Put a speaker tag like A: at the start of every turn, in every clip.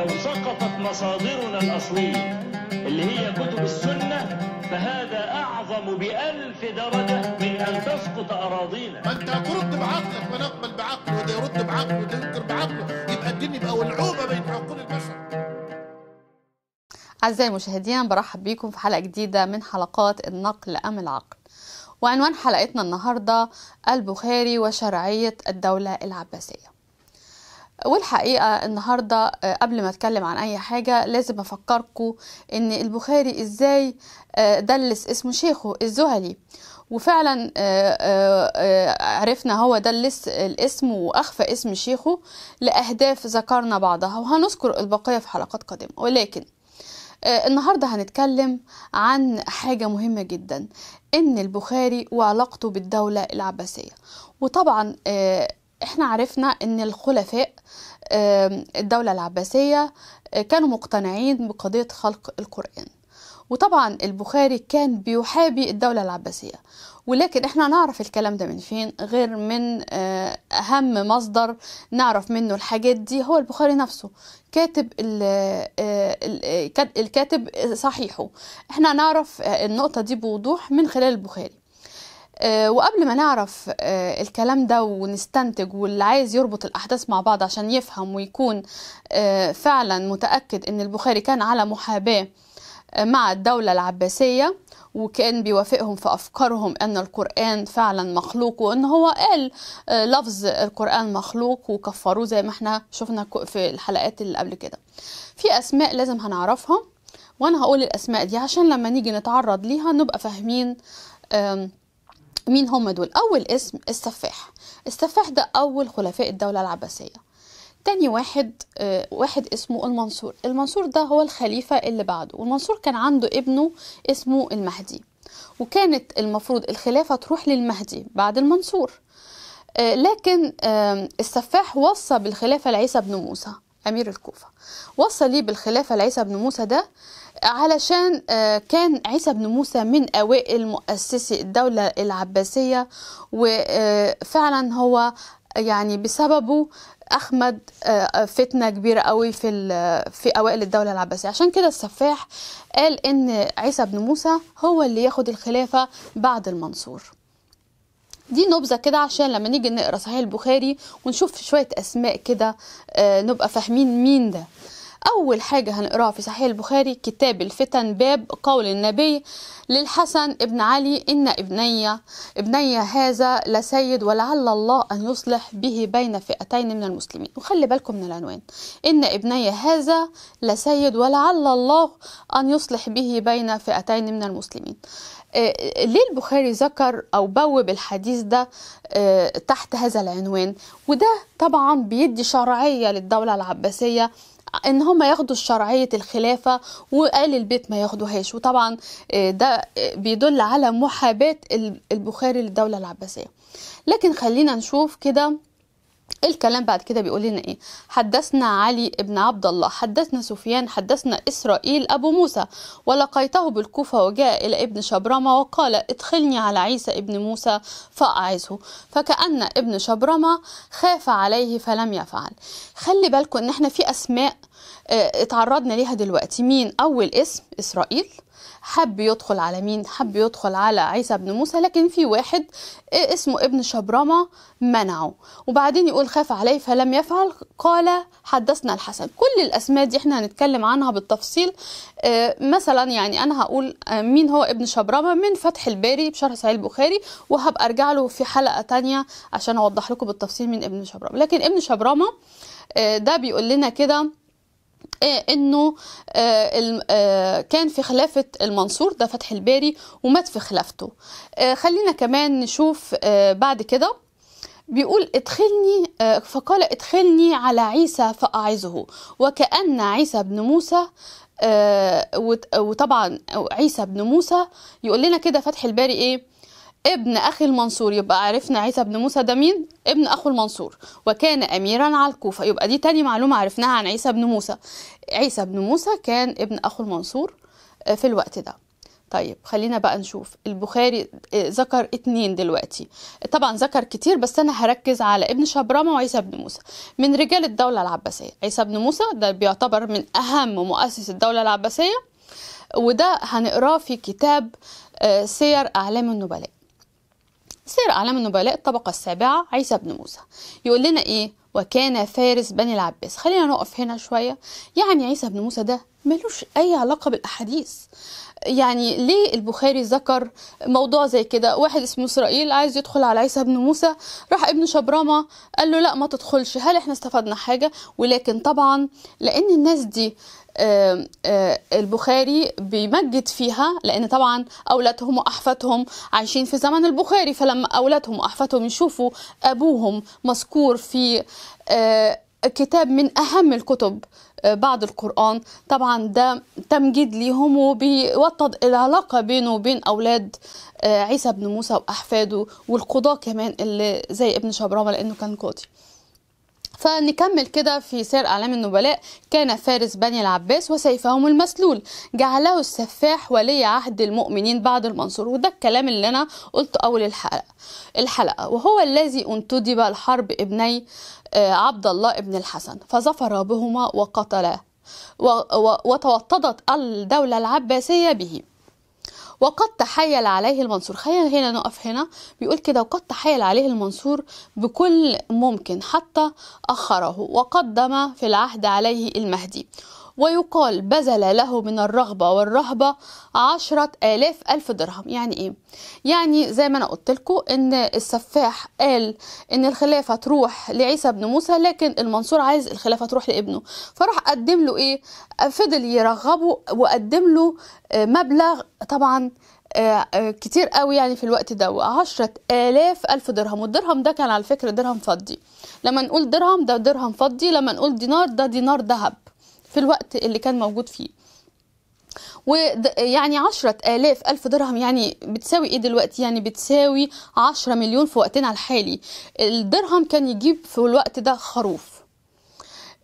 A: لو سقطت مصادرنا الأصلية اللي هي كتب السنة فهذا أعظم بألف درجة من أن تسقط أراضينا ما أنت هترد بعقلك ما نقبل بعقله وده يرد بعقله وده ينكر بعقله يبقى الدين يبقى ولعوبة بين عقول البشر أعزائي المشاهدين برحب بيكم في حلقة جديدة من حلقات النقل أم العقل وعنوان حلقتنا النهاردة البخاري وشرعية الدولة العباسية والحقيقة النهاردة آه، قبل ما أتكلم عن أي حاجة لازم أفكركم إن البخاري إزاي آه، دلس اسم شيخه الزهلي وفعلا آه، عرفنا هو دلس الاسم وأخفى اسم شيخه لأهداف ذكرنا بعضها وهنذكر البقية في حلقات قادمة ولكن النهارده هنتكلم عن حاجه مهمه جدا ان البخاري وعلاقته بالدوله العباسيه وطبعا احنا عرفنا ان الخلفاء الدولة العباسية آه، كانوا مقتنعين بقضية خلق القرآن وطبعا البخاري كان بيحابي الدولة العباسية ولكن احنا نعرف الكلام ده من فين غير من آه، اهم مصدر نعرف منه الحاجات دي هو البخاري نفسه كاتب آه، الكاتب صحيحه احنا نعرف النقطة دي بوضوح من خلال البخاري آه، وقبل ما نعرف آه، الكلام ده ونستنتج واللي عايز يربط الأحداث مع بعض عشان يفهم ويكون آه، فعلا متأكد إن البخاري كان على محاباة مع الدولة العباسية وكان بيوافقهم في أفكارهم أن القرآن فعلا مخلوق وأن هو قال لفظ القرآن مخلوق وكفروه زي ما احنا شفنا في الحلقات اللي قبل كده في أسماء لازم هنعرفها وأنا هقول الأسماء دي عشان لما نيجي نتعرض ليها نبقى فاهمين مين هم دول اول اسم السفاح السفاح ده اول خلفاء الدوله العباسيه تاني واحد آه واحد اسمه المنصور المنصور ده هو الخليفه اللي بعده والمنصور كان عنده ابنه اسمه المهدي وكانت المفروض الخلافه تروح للمهدي بعد المنصور آه لكن آه السفاح وصى بالخلافه لعيسى بن موسى أمير الكوفة وصل لي بالخلافة لعيسى بن موسى ده علشان آه، كان عيسى بن موسى من أوائل مؤسسي الدولة العباسية وفعلا آه، هو يعني بسببه اخمد آه، فتنه كبيره قوي في في اوائل الدوله العباسيه عشان كده السفاح قال ان عيسى بن موسى هو اللي ياخد الخلافه بعد المنصور دي نبذه كده عشان لما نيجي نقرا صحيح البخاري ونشوف شويه اسماء كده آه، نبقى فاهمين مين ده أول حاجة هنقراها في صحيح البخاري كتاب الفتن باب قول النبي للحسن ابن علي إن ابني ابني هذا لسيد ولعل الله أن يصلح به بين فئتين من المسلمين وخلي بالكم من العنوان إن ابني هذا لسيد ولعل الله أن يصلح به بين فئتين من المسلمين آه، ليه البخاري ذكر أو بوب الحديث ده آه، تحت هذا العنوان وده طبعا بيدي شرعية للدولة العباسية ان هم ياخدوا شرعيه الخلافه وقال البيت ما ياخدوهاش وطبعا آه، ده آه، بيدل على محاباه البخاري للدوله العباسيه لكن خلينا نشوف كده الكلام بعد كده بيقول لنا ايه حدثنا علي بن عبد الله حدثنا سفيان حدثنا اسرائيل ابو موسى ولقيته بالكوفه وجاء الى ابن شبرمه وقال ادخلني على عيسى ابن موسى فاعزه فكان ابن شبرمه خاف عليه فلم يفعل خلي بالكم ان احنا في اسماء آه، اتعرضنا ليها دلوقتي مين اول اسم اسرائيل حب يدخل على مين حب يدخل على عيسى بن موسى لكن في واحد اسمه ابن شبرمة منعه وبعدين يقول خاف عليه فلم يفعل قال حدثنا الحسن كل الأسماء دي احنا هنتكلم عنها بالتفصيل آه، مثلا يعني أنا هقول آه، مين هو ابن شبرمة من فتح الباري بشرح سعيد البخاري وهبقى أرجع له في حلقة تانية عشان أوضح لكم بالتفصيل من ابن شبرمة لكن ابن شبرمة آه، ده بيقول لنا كده آه، انه آه، آه، كان في خلافه المنصور ده فتح الباري ومات في خلافته خلينا كمان نشوف بعد كده بيقول ادخلني فقال ادخلني على عيسى فأعظه وكأن عيسى بن موسى وطبعا عيسى بن موسى يقول لنا كده فتح الباري ايه ابن أخي المنصور يبقى عرفنا عيسى بن موسى ده مين؟ ابن أخو المنصور وكان أميرا على الكوفة يبقى دي تاني معلومة عرفناها عن عيسى بن موسى عيسى بن موسى كان ابن أخو المنصور آه، في الوقت ده طيب خلينا بقى نشوف البخاري آه، ذكر اتنين دلوقتي طبعا ذكر كتير بس انا هركز على ابن شبرمة وعيسى بن موسى من رجال الدولة العباسية عيسى بن موسى ده بيعتبر من اهم مؤسس الدولة العباسية وده هنقراه في كتاب آه، سير اعلام النبلاء سير أعلام النبلاء الطبقة السابعة عيسى بن موسى يقول لنا إيه وكان فارس بني العباس خلينا نقف هنا شوية يعني عيسى بن موسى ده ملوش أي علاقة بالأحاديث يعني ليه البخاري ذكر موضوع زي كده واحد اسمه اسرائيل عايز يدخل على عيسى بن موسى راح ابن شبرمة قال له لا ما تدخلش هل احنا استفدنا حاجة ولكن طبعا لان الناس دي البخاري بيمجد فيها لان طبعا اولادهم واحفادهم عايشين في زمن البخاري فلما اولادهم واحفادهم يشوفوا ابوهم مذكور في كتاب من اهم الكتب بعد القرآن طبعا ده تمجيد ليهم وبيوطد العلاقة بينه وبين أولاد عيسى بن موسى وأحفاده والقضاة كمان اللي زي ابن شبرامة لأنه كان قاضي فنكمل كده في سير أعلام النبلاء كان فارس بني العباس وسيفهم المسلول جعله السفاح ولي عهد المؤمنين بعد المنصور وده الكلام اللي أنا قلت أول الحلقة الحلقة وهو الذي انتدب الحرب ابني آه، عبد الله ابن الحسن فظفر بهما وقتلاه وتوطدت الدولة العباسية به وقد تحيل عليه المنصور خلينا هنا نقف هنا بيقول كده وقد تحيل عليه المنصور بكل ممكن حتى أخره وقدم في العهد عليه المهدي ويقال بذل له من الرغبة والرهبة عشرة آلاف ألف درهم يعني إيه؟ يعني زي ما أنا قلت لكم إن السفاح قال إن الخلافة تروح لعيسى بن موسى لكن المنصور عايز الخلافة تروح لابنه فراح قدم له إيه؟ فضل يرغبه وقدم له آه، مبلغ طبعا آه، آه، كتير قوي يعني في الوقت ده عشرة آلاف ألف درهم والدرهم ده كان على فكرة درهم فضي لما نقول درهم ده درهم فضي لما نقول دينار ده دينار ذهب في الوقت اللي كان موجود فيه ويعني عشرة آلاف ألف درهم يعني بتساوي إيه دلوقتي يعني بتساوي عشرة مليون في وقتنا الحالي الدرهم كان يجيب في الوقت ده خروف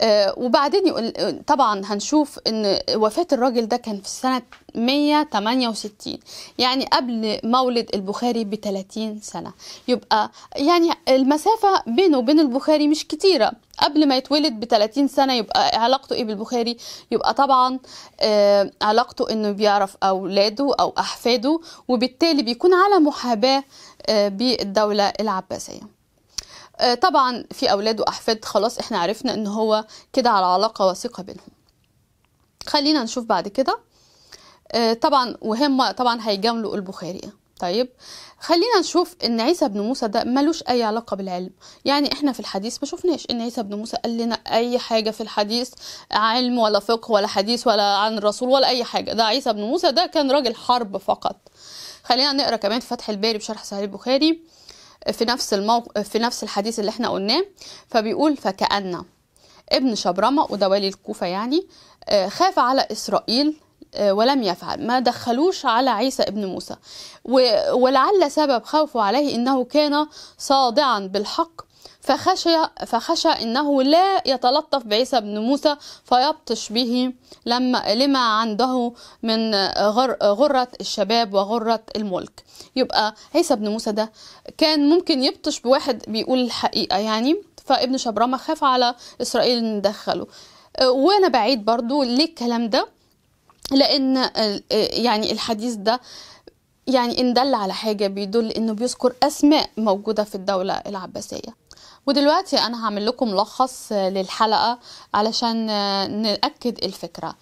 A: آه، وبعدين يقول طبعا هنشوف ان وفاة الراجل ده كان في سنة 168 يعني قبل مولد البخاري ب 30 سنة يبقى يعني المسافة بينه وبين البخاري مش كتيرة قبل ما يتولد ب 30 سنة يبقى علاقته ايه بالبخاري يبقى طبعا آه، علاقته انه بيعرف اولاده او احفاده وبالتالي بيكون على محاباة آه، بالدولة العباسية آه، طبعا في أولاد وأحفاد خلاص إحنا عرفنا إن هو كده على علاقة وثيقة بينهم خلينا نشوف بعد كده آه، طبعا وهم طبعا هيجاملوا البخاري طيب خلينا نشوف ان عيسى بن موسى ده ملوش اي علاقه بالعلم يعني احنا في الحديث ما شفناش ان عيسى بن موسى قال لنا اي حاجه في الحديث علم ولا فقه ولا حديث ولا عن الرسول ولا اي حاجه ده عيسى بن موسى ده كان راجل حرب فقط خلينا نقرا كمان في فتح الباري بشرح صحيح البخاري في نفس الموقف في نفس الحديث اللي احنا قلناه فبيقول فكأن ابن شبرمة وده والي الكوفة يعني آه، خاف على إسرائيل آه، ولم يفعل ما دخلوش على عيسى ابن موسى ولعل سبب خوفه عليه انه كان صادعا بالحق فخشي, فخشى أنه لا يتلطف بعيسى بن موسى فيبطش به لما لما عنده من غر غرة الشباب وغرة الملك يبقى عيسى بن موسى ده كان ممكن يبطش بواحد بيقول الحقيقة يعني فابن شبرمة خاف على إسرائيل إن دخله وأنا بعيد برضو ليه الكلام ده لأن يعني الحديث ده يعني إن دل على حاجة بيدل إنه بيذكر أسماء موجودة في الدولة العباسية ودلوقتي انا هعمل لكم ملخص للحلقه علشان آه، ناكد الفكره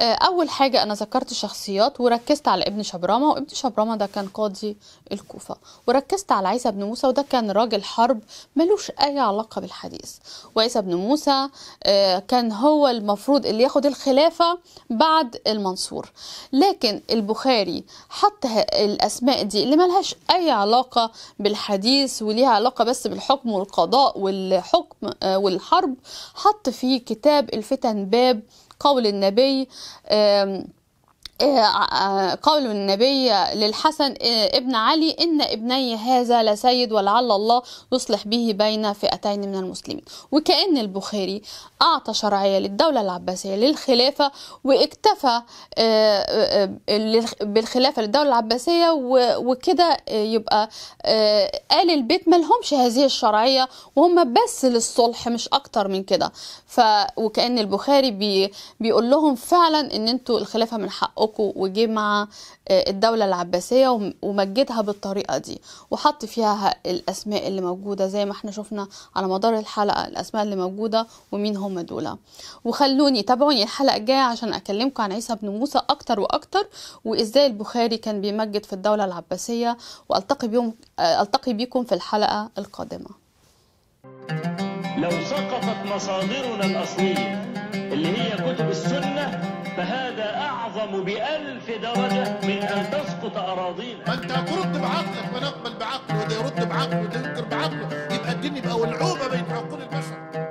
A: آه، اول حاجه انا ذكرت الشخصيات وركزت على ابن شبرامه وابن شبرامه ده كان قاضي الكوفه وركزت على عيسى بن موسى وده كان راجل حرب ملوش اي علاقه بالحديث وعيسى بن موسى آه، كان هو المفروض اللي ياخد الخلافه بعد المنصور لكن البخاري حط الاسماء دي اللي ملهاش اي علاقه بالحديث وليها علاقه بس بالحكم والقضاء والحكم آه، والحرب حط في كتاب الفتن باب قول النبي آه، آه، قول النبي للحسن آه، ابن علي إن ابني هذا لسيد ولعل الله يصلح به بين فئتين من المسلمين وكأن البخاري أعطى شرعية للدولة العباسية للخلافة واكتفى بالخلافة للدولة العباسية وكده يبقى آل البيت لهمش هذه الشرعية وهم بس للصلح مش أكتر من كده وكأن البخاري بيقول لهم فعلا إن أنتوا الخلافة من حقهم حقوقه وجه مع آه، الدولة العباسية ومجدها بالطريقة دي وحط فيها الأسماء اللي موجودة زي ما احنا شفنا على مدار الحلقة الأسماء اللي موجودة ومين هم دول وخلوني تابعوني الحلقة الجاية عشان أكلمكم عن عيسى بن موسى أكتر وأكتر وإزاي البخاري كان بيمجد في الدولة العباسية وألتقي بيوم آه، ألتقي بيكم في الحلقة القادمة لو سقطت مصادرنا الأصلية اللي هي كتب السنة فهذا أعظم بألف درجة من أن تسقط أراضينا ما أنت هترد بعقلك ونقبل بعقله وده يرد بعقله وده ينكر بعقله يبقى الدين يبقى ولعوبة بين عقول البشر